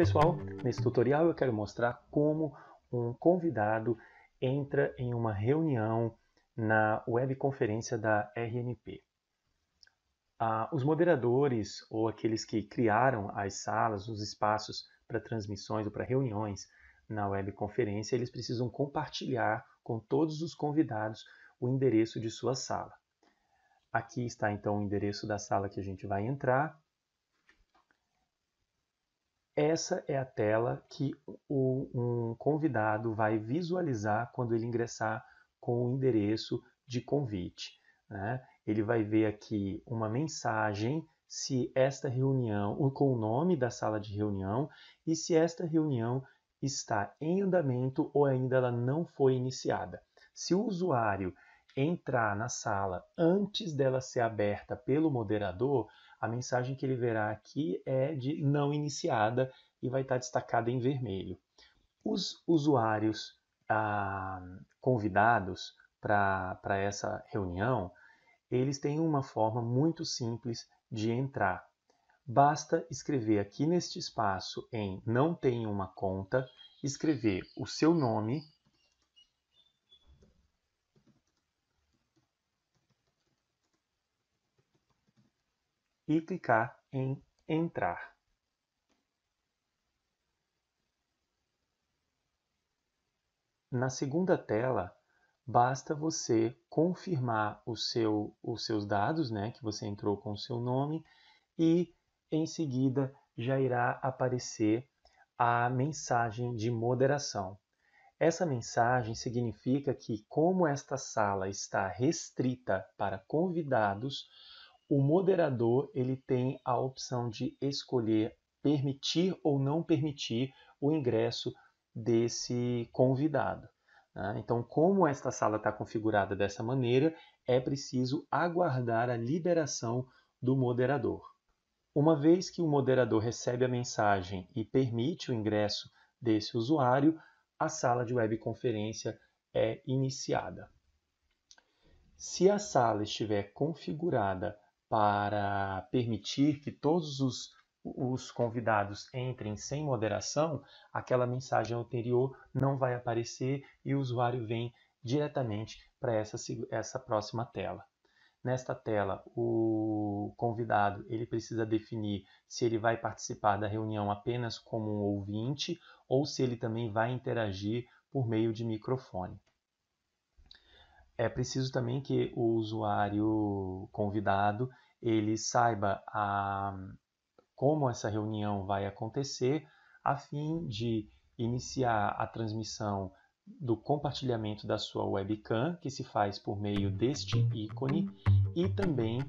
pessoal, nesse tutorial eu quero mostrar como um convidado entra em uma reunião na webconferência da RNP. Ah, os moderadores ou aqueles que criaram as salas, os espaços para transmissões ou para reuniões na webconferência, eles precisam compartilhar com todos os convidados o endereço de sua sala. Aqui está então o endereço da sala que a gente vai entrar essa é a tela que o, um convidado vai visualizar quando ele ingressar com o endereço de convite. Né? Ele vai ver aqui uma mensagem se esta reunião, com o nome da sala de reunião e se esta reunião está em andamento ou ainda ela não foi iniciada. Se o usuário entrar na sala antes dela ser aberta pelo moderador, a mensagem que ele verá aqui é de não iniciada e vai estar destacada em vermelho. Os usuários ah, convidados para essa reunião, eles têm uma forma muito simples de entrar. Basta escrever aqui neste espaço em não tenho uma conta, escrever o seu nome e clicar em entrar. Na segunda tela, basta você confirmar o seu, os seus dados, né, que você entrou com o seu nome, e em seguida já irá aparecer a mensagem de moderação. Essa mensagem significa que, como esta sala está restrita para convidados, o moderador ele tem a opção de escolher permitir ou não permitir o ingresso desse convidado. Né? Então, como esta sala está configurada dessa maneira, é preciso aguardar a liberação do moderador. Uma vez que o moderador recebe a mensagem e permite o ingresso desse usuário, a sala de webconferência é iniciada. Se a sala estiver configurada para permitir que todos os, os convidados entrem sem moderação, aquela mensagem anterior não vai aparecer e o usuário vem diretamente para essa, essa próxima tela. Nesta tela, o convidado ele precisa definir se ele vai participar da reunião apenas como um ouvinte ou se ele também vai interagir por meio de microfone é preciso também que o usuário convidado ele saiba a, ah, como essa reunião vai acontecer, a fim de iniciar a transmissão do compartilhamento da sua webcam, que se faz por meio deste ícone, e também